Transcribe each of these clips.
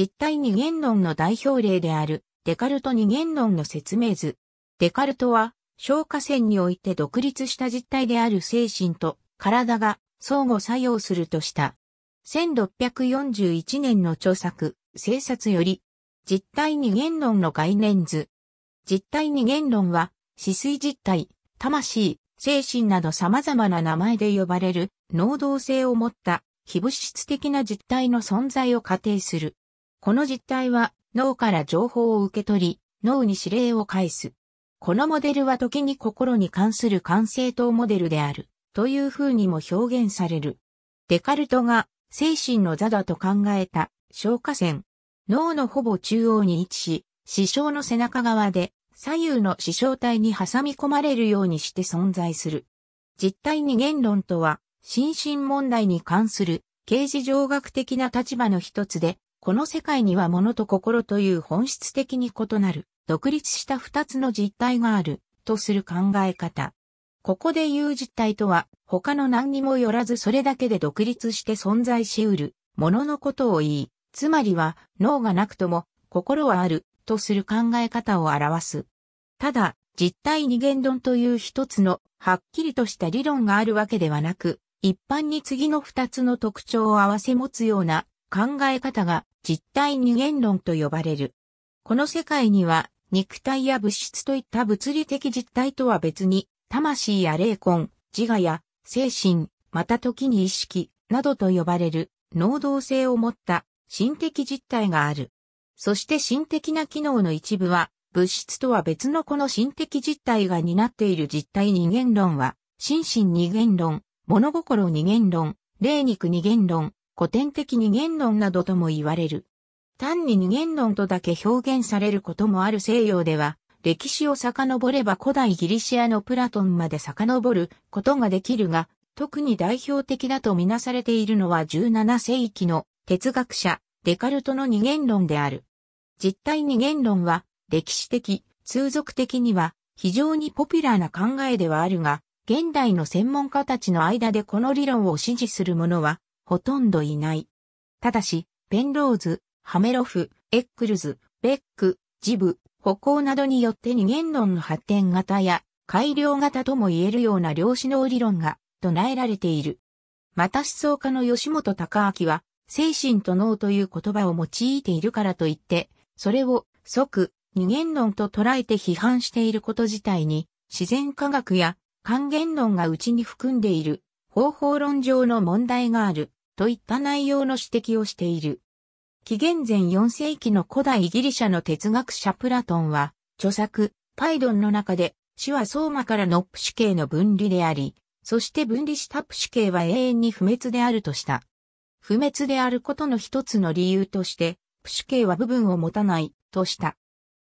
実体二元論の代表例であるデカルト二元論の説明図。デカルトは消化線において独立した実体である精神と体が相互作用するとした。1641年の著作、政策より、実体二元論の概念図。実体二元論は、死水実体、魂、精神など様々な名前で呼ばれる、能動性を持った非物質的な実体の存在を仮定する。この実態は脳から情報を受け取り、脳に指令を返す。このモデルは時に心に関する感性等モデルである、という風にも表現される。デカルトが精神の座だと考えた消化腺。脳のほぼ中央に位置し、視床の背中側で左右の視床体に挟み込まれるようにして存在する。実体二元論とは、心身問題に関する、刑事上学的な立場の一つで、この世界には物と心という本質的に異なる、独立した二つの実体がある、とする考え方。ここで言う実体とは、他の何にもよらずそれだけで独立して存在し得る、物ののことを言い、つまりは、脳がなくとも、心はある、とする考え方を表す。ただ、実体二元論という一つの、はっきりとした理論があるわけではなく、一般に次の二つの特徴を合わせ持つような考え方が実体二元論と呼ばれる。この世界には肉体や物質といった物理的実体とは別に魂や霊魂、自我や精神、また時に意識などと呼ばれる能動性を持った心的実体がある。そして心的な機能の一部は物質とは別のこの心的実体が担っている実体二元論は心身二元論、物心二元論、霊肉二元論、古典的二元論などとも言われる。単に二元論とだけ表現されることもある西洋では、歴史を遡れば古代ギリシアのプラトンまで遡ることができるが、特に代表的だとみなされているのは17世紀の哲学者、デカルトの二元論である。実体二元論は、歴史的、通俗的には非常にポピュラーな考えではあるが、現代の専門家たちの間でこの理論を支持する者はほとんどいない。ただし、ペンローズ、ハメロフ、エックルズ、ベック、ジブ、歩行などによって二元論の発展型や改良型とも言えるような量子脳理論が唱えられている。また思想家の吉本隆明は、精神と脳という言葉を用いているからといって、それを即二元論と捉えて批判していること自体に、自然科学や還元論が内に含んでいる方法論上の問題がある。といった内容の指摘をしている。紀元前4世紀の古代ギリシャの哲学者プラトンは、著作、パイドンの中で、死は相馬からのプシ刑の分離であり、そして分離したプシ系は永遠に不滅であるとした。不滅であることの一つの理由として、プシ系は部分を持たない、とした。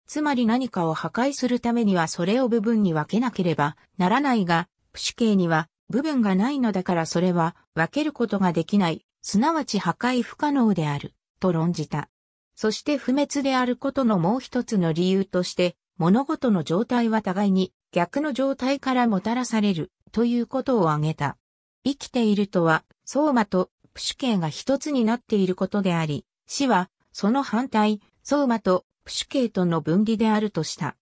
つまり何かを破壊するためにはそれを部分に分けなければならないが、プシ系には部分がないのだからそれは分けることができないすなわち破壊不可能である、と論じた。そして不滅であることのもう一つの理由として、物事の状態は互いに逆の状態からもたらされるということを挙げた。生きているとは、相馬とプシュケが一つになっていることであり、死は、その反対、相馬とプシュケとの分離であるとした。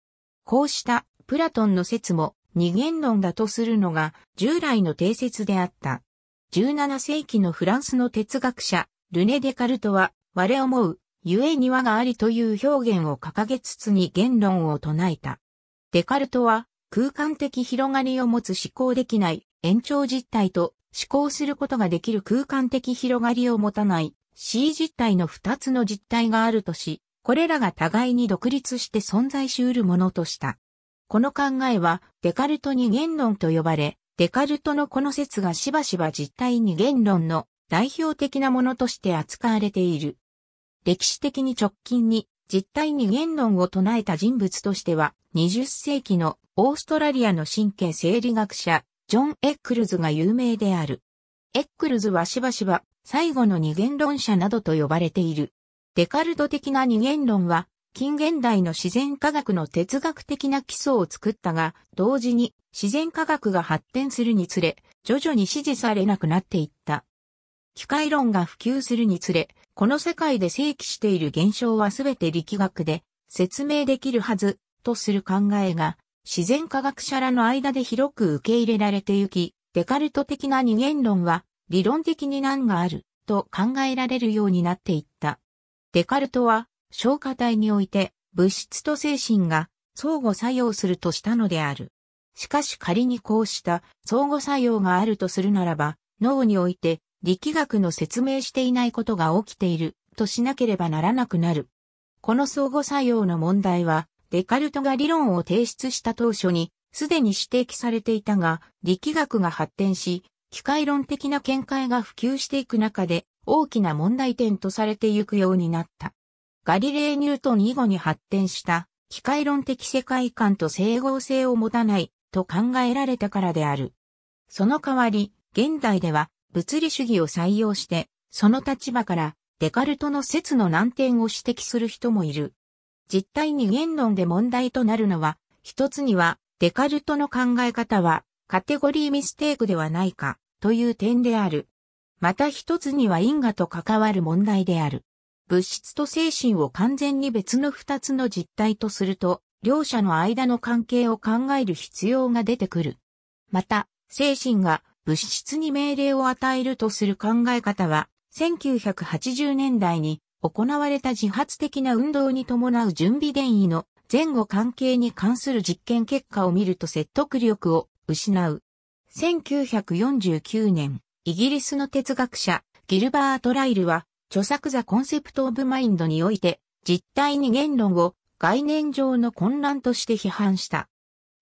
こうしたプラトンの説も二元論だとするのが従来の定説であった。17世紀のフランスの哲学者、ルネ・デカルトは、我思う、ゆえに我がありという表現を掲げつつに言論を唱えた。デカルトは、空間的広がりを持つ思考できない延長実体と思考することができる空間的広がりを持たない C 実体の2つの実体があるとし、これらが互いに独立して存在し得るものとした。この考えはデカルトに言論と呼ばれ、デカルトのこの説がしばしば実態に言論の代表的なものとして扱われている。歴史的に直近に実体に言論を唱えた人物としては、20世紀のオーストラリアの神経生理学者、ジョン・エックルズが有名である。エックルズはしばしば最後の二元論者などと呼ばれている。デカルト的な二元論は、近現代の自然科学の哲学的な基礎を作ったが、同時に自然科学が発展するにつれ、徐々に支持されなくなっていった。機械論が普及するにつれ、この世界で正規している現象はすべて力学で説明できるはずとする考えが自然科学者らの間で広く受け入れられてゆき、デカルト的な二元論は理論的に難があると考えられるようになっていった。デカルトは消化体において物質と精神が相互作用するとしたのである。しかし仮にこうした相互作用があるとするならば、脳において力学の説明していないことが起きているとしなければならなくなる。この相互作用の問題は、デカルトが理論を提出した当初に、すでに指摘されていたが、力学が発展し、機械論的な見解が普及していく中で、大きな問題点とされていくようになった。ガリレー・ニュートン以後に発展した、機械論的世界観と整合性を持たないと考えられたからである。その代わり、現代では物理主義を採用して、その立場からデカルトの説の難点を指摘する人もいる。実態に言論で問題となるのは、一つにはデカルトの考え方はカテゴリーミステークではないかという点である。また一つには因果と関わる問題である。物質と精神を完全に別の二つの実態とすると、両者の間の関係を考える必要が出てくる。また、精神が物質に命令を与えるとする考え方は、1980年代に行われた自発的な運動に伴う準備電位の前後関係に関する実験結果を見ると説得力を失う。1949年、イギリスの哲学者、ギルバート・ライルは、著作ザ・コンセプト・オブ・マインドにおいて、実体に言論を概念上の混乱として批判した。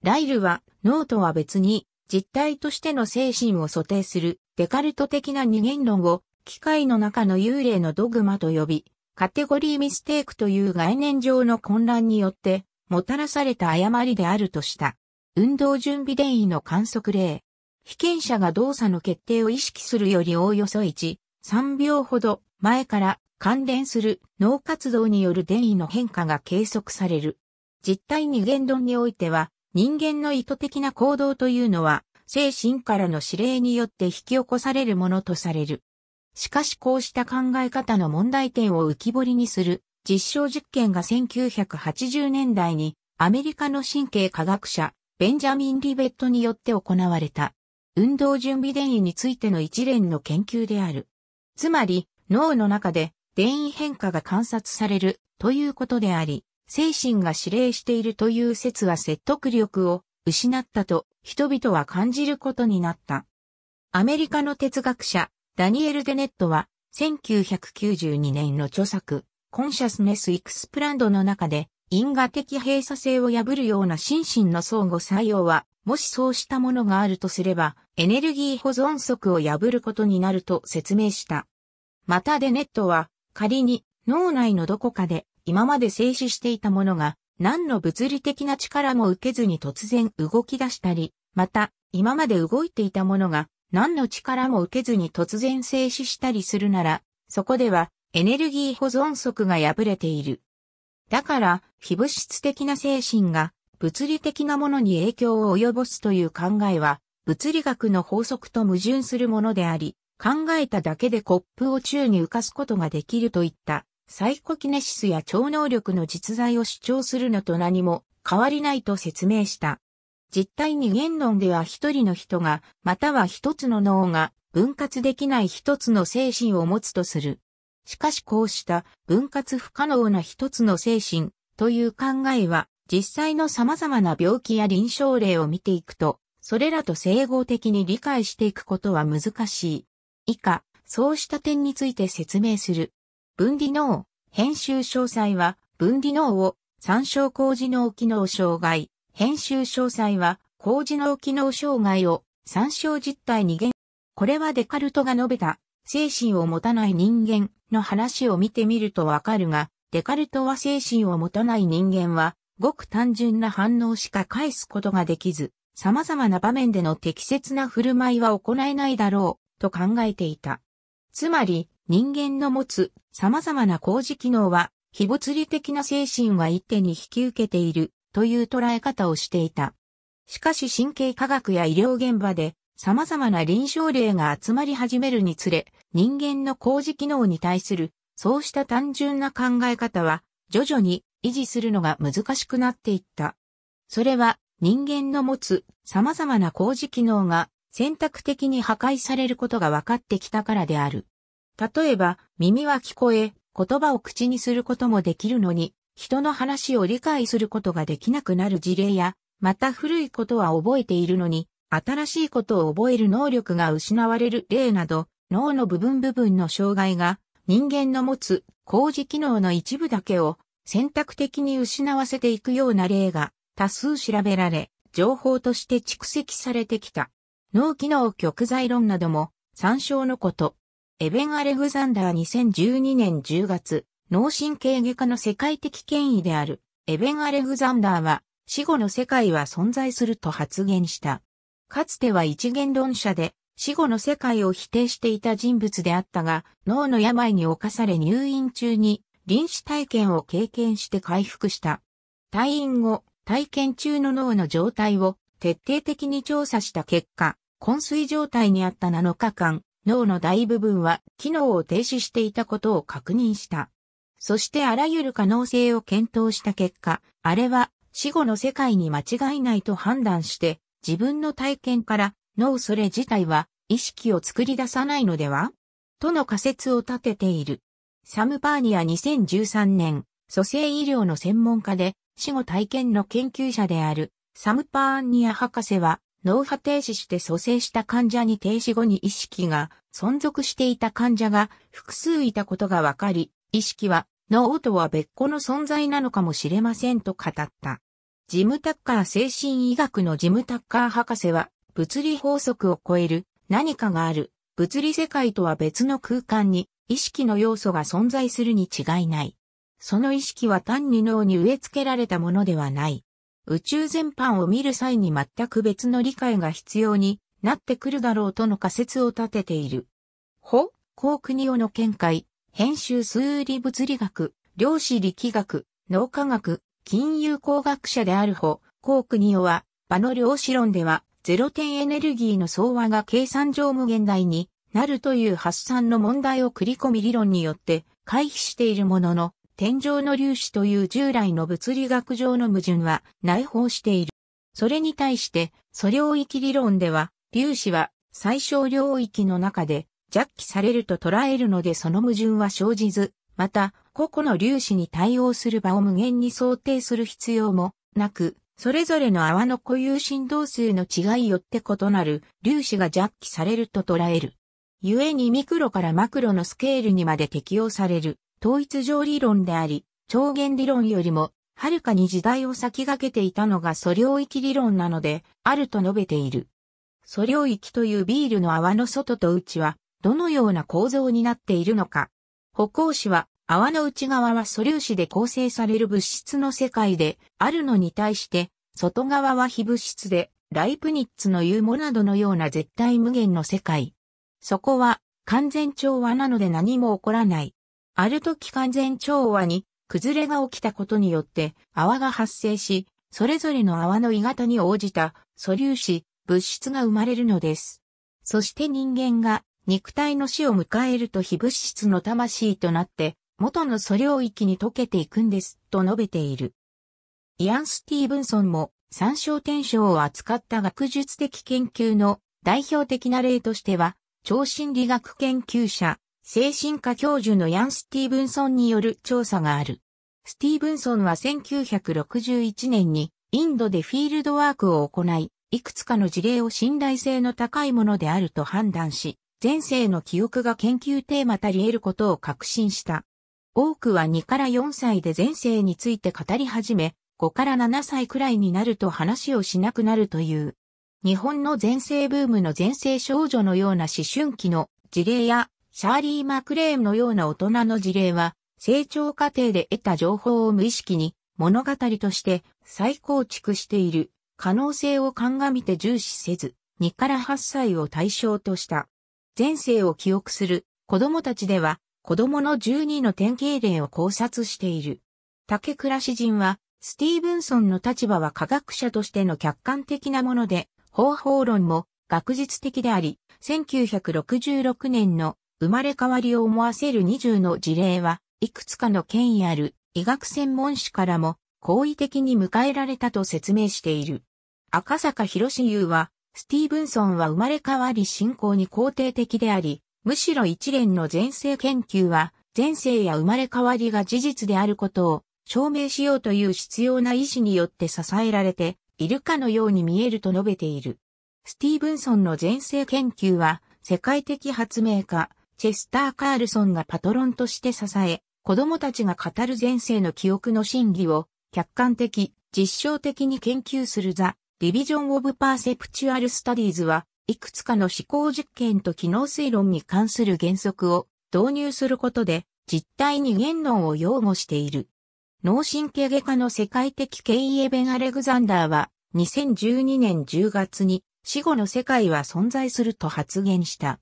ライルは、脳とは別に、実体としての精神を想定するデカルト的な二元論を、機械の中の幽霊のドグマと呼び、カテゴリーミステークという概念上の混乱によって、もたらされた誤りであるとした。運動準備電位の観測例。被験者が動作の決定を意識するよりおおよそ1、3秒ほど前から関連する脳活動による電位の変化が計測される。実体二元論においては、人間の意図的な行動というのは、精神からの指令によって引き起こされるものとされる。しかしこうした考え方の問題点を浮き彫りにする実証実験が1980年代にアメリカの神経科学者ベンジャミン・リベットによって行われた運動準備電位についての一連の研究である。つまり脳の中で電位変化が観察されるということであり、精神が指令しているという説は説得力を失ったと人々は感じることになった。アメリカの哲学者、ダニエル・デネットは、1992年の著作、コンシャスネス・イクスプランドの中で、因果的閉鎖性を破るような心身の相互作用は、もしそうしたものがあるとすれば、エネルギー保存則を破ることになると説明した。またデネットは、仮に脳内のどこかで今まで静止していたものが何の物理的な力も受けずに突然動き出したり、また今まで動いていたものが何の力も受けずに突然静止したりするなら、そこではエネルギー保存則が破れている。だから、非物質的な精神が物理的なものに影響を及ぼすという考えは、物理学の法則と矛盾するものであり、考えただけでコップを宙に浮かすことができるといったサイコキネシスや超能力の実在を主張するのと何も変わりないと説明した。実体二元論では一人の人が、または一つの脳が分割できない一つの精神を持つとする。しかしこうした分割不可能な一つの精神という考えは実際の様々な病気や臨床例を見ていくと、それらと整合的に理解していくことは難しい。以下、そうした点について説明する。分離脳、編集詳細は、分離脳を参照高次脳機能障害、編集詳細は高次脳機能障害を参照実態に現、これはデカルトが述べた、精神を持たない人間の話を見てみるとわかるが、デカルトは精神を持たない人間は、ごく単純な反応しか返すことができず、様々な場面での適切な振る舞いは行えないだろう、と考えていた。つまり、人間の持つ様々な工事機能は、非物理的な精神は一手に引き受けているという捉え方をしていた。しかし神経科学や医療現場で様々な臨床例が集まり始めるにつれ、人間の工事機能に対する、そうした単純な考え方は、徐々に維持するのが難しくなっていった。それは人間の持つ様々な工事機能が選択的に破壊されることが分かってきたからである。例えば、耳は聞こえ、言葉を口にすることもできるのに、人の話を理解することができなくなる事例や、また古いことは覚えているのに、新しいことを覚える能力が失われる例など、脳の部分部分の障害が、人間の持つ工事機能の一部だけを選択的に失わせていくような例が多数調べられ、情報として蓄積されてきた。脳機能極在論なども参照のこと。エベン・アレグザンダー2012年10月、脳神経外科の世界的権威であるエベン・アレグザンダーは死後の世界は存在すると発言した。かつては一元論者で死後の世界を否定していた人物であったが、脳の病に侵され入院中に臨死体験を経験して回復した。退院後、体験中の脳の状態を徹底的に調査した結果、昏睡状態にあった7日間、脳の大部分は機能を停止していたことを確認した。そしてあらゆる可能性を検討した結果、あれは死後の世界に間違いないと判断して、自分の体験から脳それ自体は意識を作り出さないのではとの仮説を立てている。サムパーニア2013年、蘇生医療の専門家で死後体験の研究者であるサムパーンニア博士は、脳波停止して蘇生した患者に停止後に意識が存続していた患者が複数いたことが分かり、意識は脳とは別個の存在なのかもしれませんと語った。ジムタッカー精神医学のジムタッカー博士は、物理法則を超える何かがある、物理世界とは別の空間に意識の要素が存在するに違いない。その意識は単に脳に植え付けられたものではない。宇宙全般を見る際に全く別の理解が必要になってくるだろうとの仮説を立てている。ほ、ク国オの見解、編集数理物理学、量子力学、脳科学、金融工学者であるほ、ク国オは、場の量子論では、ゼロ点エネルギーの総和が計算上無限大になるという発散の問題を繰り込み理論によって回避しているものの、天井の粒子という従来の物理学上の矛盾は内包している。それに対して、素領域理論では、粒子は最小領域の中で弱気されると捉えるのでその矛盾は生じず、また、個々の粒子に対応する場を無限に想定する必要もなく、それぞれの泡の固有振動数の違いよって異なる粒子が弱気されると捉える。故にミクロからマクロのスケールにまで適用される。統一上理論であり、超限理論よりも、はるかに時代を先駆けていたのが素領域理論なので、あると述べている。素領域というビールの泡の外と内は、どのような構造になっているのか。歩行子は、泡の内側は素粒子で構成される物質の世界で、あるのに対して、外側は非物質で、ライプニッツの言うモなどのような絶対無限の世界。そこは、完全調和なので何も起こらない。ある時完全調和に崩れが起きたことによって泡が発生し、それぞれの泡の鋳型に応じた素粒子、物質が生まれるのです。そして人間が肉体の死を迎えると非物質の魂となって元の素領域に溶けていくんです、と述べている。イアン・スティーブンソンも参照天章を扱った学術的研究の代表的な例としては、超心理学研究者、精神科教授のヤン・スティーブンソンによる調査がある。スティーブンソンは1961年にインドでフィールドワークを行い、いくつかの事例を信頼性の高いものであると判断し、前世の記憶が研究テーマたり得ることを確信した。多くは2から4歳で前世について語り始め、5から7歳くらいになると話をしなくなるという。日本の前世ブームの前世少女のような思春期の事例やシャーリー・マクレームのような大人の事例は、成長過程で得た情報を無意識に物語として再構築している可能性を鑑みて重視せず、2から8歳を対象とした。前世を記憶する子供たちでは、子供の12の典型例を考察している。竹倉詩人は、スティーブンソンの立場は科学者としての客観的なもので、方法論も学術的であり、1966年の生まれ変わりを思わせる二重の事例は、いくつかの権威ある医学専門誌からも好意的に迎えられたと説明している。赤坂博士優は、スティーブンソンは生まれ変わり信仰に肯定的であり、むしろ一連の前世研究は、前世や生まれ変わりが事実であることを証明しようという必要な意思によって支えられているかのように見えると述べている。スティーブンソンの前世研究は、世界的発明家、チェスター・カールソンがパトロンとして支え、子供たちが語る前世の記憶の真偽を客観的、実証的に研究するザ・ディビジョン・オブ・パーセプチュアル・スタディーズは、いくつかの思考実験と機能推論に関する原則を導入することで、実体に言論を擁護している。脳神経外科の世界的経営ベン・アレグザンダーは、2012年10月に死後の世界は存在すると発言した。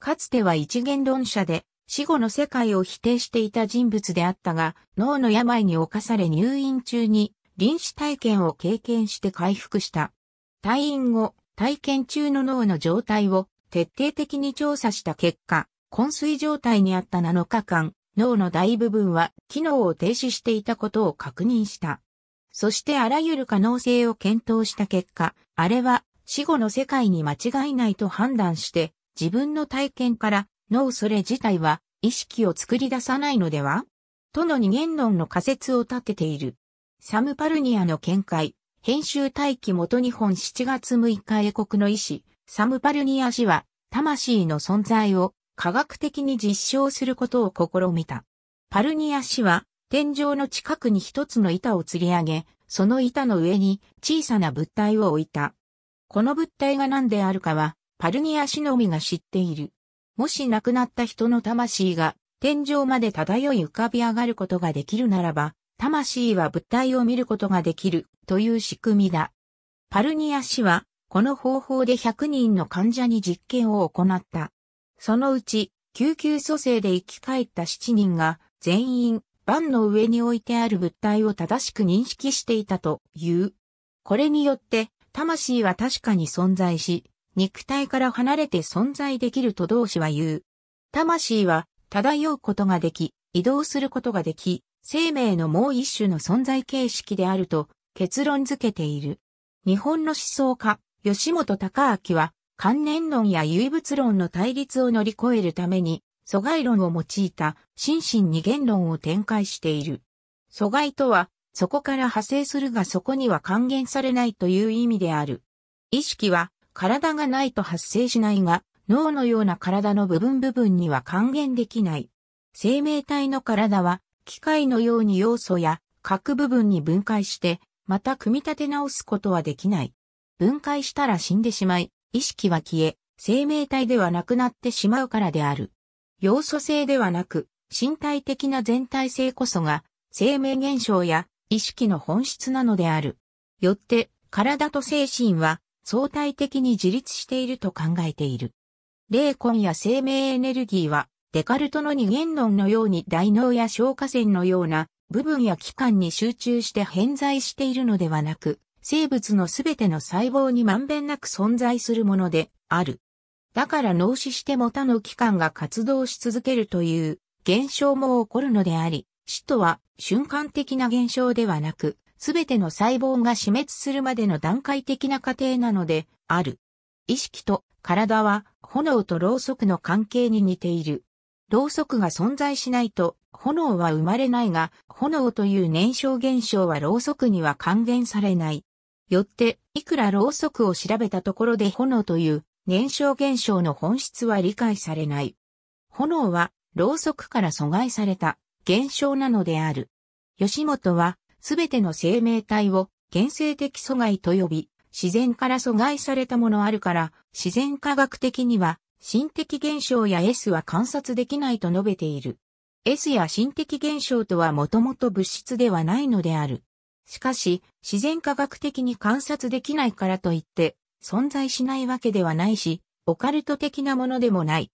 かつては一元論者で、死後の世界を否定していた人物であったが、脳の病に侵され入院中に臨死体験を経験して回復した。退院後、体験中の脳の状態を徹底的に調査した結果、昏睡状態にあった7日間、脳の大部分は機能を停止していたことを確認した。そしてあらゆる可能性を検討した結果、あれは死後の世界に間違いないと判断して、自分の体験から脳それ自体は意識を作り出さないのではとの二元論の仮説を立てている。サムパルニアの見解、編集待機元日本7月6日英国の医師、サムパルニア氏は、魂の存在を科学的に実証することを試みた。パルニア氏は、天井の近くに一つの板を吊り上げ、その板の上に小さな物体を置いた。この物体が何であるかはパルニア氏のみが知っている。もし亡くなった人の魂が天井まで漂い浮かび上がることができるならば、魂は物体を見ることができるという仕組みだ。パルニア氏は、この方法で100人の患者に実験を行った。そのうち、救急蘇生で生き返った7人が、全員、バンの上に置いてある物体を正しく認識していたという。これによって、魂は確かに存在し、肉体から離れて存在できると同志は言う。魂は漂うことができ、移動することができ、生命のもう一種の存在形式であると結論付けている。日本の思想家、吉本隆明は、観念論や唯物論の対立を乗り越えるために、疎外論を用いた心身二元論を展開している。疎外とは、そこから派生するがそこには還元されないという意味である。意識は体がないと発生しないが、脳のような体の部分部分には還元できない。生命体の体は、機械のように要素や各部分に分解して、また組み立て直すことはできない。分解したら死んでしまい、意識は消え、生命体ではなくなってしまうからである。要素性ではなく、身体的な全体性こそが、生命現象や意識の本質なのである。よって、体と精神は相対的に自立していると考えている。霊魂や生命エネルギーは、デカルトの二元論のように大脳や消化腺のような部分や器官に集中して偏在しているのではなく、生物のすべての細胞にまんべんなく存在するものである。だから脳死しても他の器官が活動し続けるという現象も起こるのであり、死とは瞬間的な現象ではなく、すべての細胞が死滅するまでの段階的な過程なので、ある。意識と体は炎とろうそくの関係に似ている。ろうそくが存在しないと炎は生まれないが、炎という燃焼現象はろうそくには還元されない。よって、いくらろうそくを調べたところで炎という燃焼現象の本質は理解されない。炎はろうそくから阻害された現象なのである。吉本はすべての生命体を原生的阻害と呼び、自然から阻害されたものあるから、自然科学的には、心的現象や S は観察できないと述べている。S や心的現象とはもともと物質ではないのである。しかし、自然科学的に観察できないからといって、存在しないわけではないし、オカルト的なものでもない。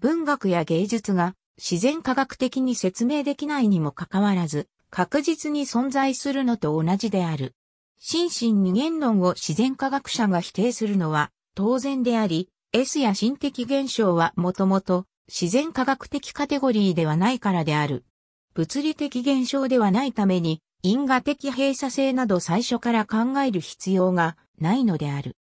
文学や芸術が自然科学的に説明できないにもかかわらず、確実に存在するのと同じである。心身二元論を自然科学者が否定するのは当然であり、S や心的現象はもともと自然科学的カテゴリーではないからである。物理的現象ではないために因果的閉鎖性など最初から考える必要がないのである。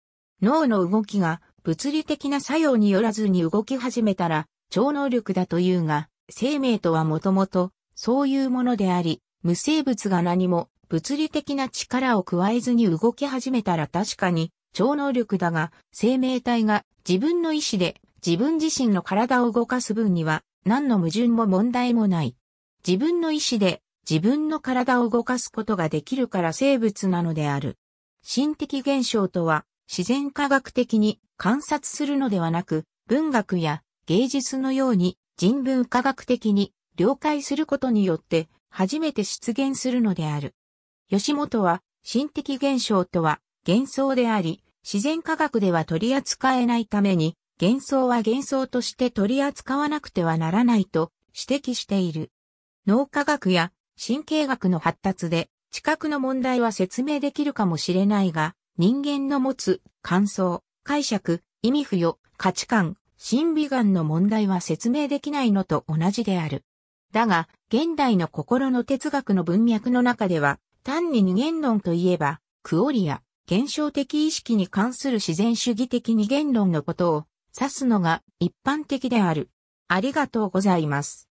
脳の動きが物理的な作用によらずに動き始めたら超能力だというが、生命とはもともとそういうものであり、無生物が何も物理的な力を加えずに動き始めたら確かに超能力だが、生命体が自分の意志で自分自身の体を動かす分には何の矛盾も問題もない。自分の意志で自分の体を動かすことができるから生物なのである。心的現象とは自然科学的に観察するのではなく、文学や芸術のように人文科学的に了解することによって初めて出現するのである。吉本は、心的現象とは、幻想であり、自然科学では取り扱えないために、幻想は幻想として取り扱わなくてはならないと指摘している。脳科学や神経学の発達で、知覚の問題は説明できるかもしれないが、人間の持つ感想、解釈、意味不要、価値観、審美眼の問題は説明できないのと同じである。だが、現代の心の哲学の文脈の中では、単に二元論といえば、クオリア、現象的意識に関する自然主義的二元論のことを指すのが一般的である。ありがとうございます。